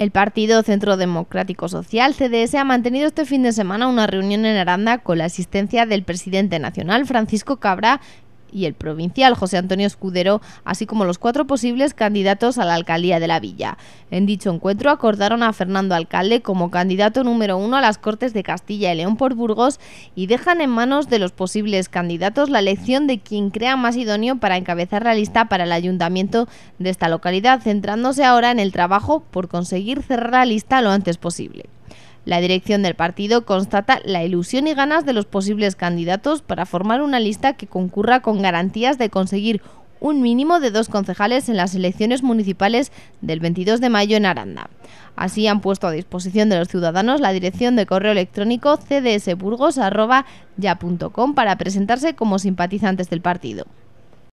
El Partido Centro Democrático Social, CDS, ha mantenido este fin de semana una reunión en Aranda con la asistencia del presidente nacional, Francisco Cabra, y el provincial José Antonio Escudero, así como los cuatro posibles candidatos a la alcaldía de la villa. En dicho encuentro acordaron a Fernando Alcalde como candidato número uno a las Cortes de Castilla y León por Burgos y dejan en manos de los posibles candidatos la elección de quien crea más idóneo para encabezar la lista para el ayuntamiento de esta localidad, centrándose ahora en el trabajo por conseguir cerrar la lista lo antes posible. La dirección del partido constata la ilusión y ganas de los posibles candidatos para formar una lista que concurra con garantías de conseguir un mínimo de dos concejales en las elecciones municipales del 22 de mayo en Aranda. Así han puesto a disposición de los ciudadanos la dirección de correo electrónico cdsburgos.ya.com para presentarse como simpatizantes del partido.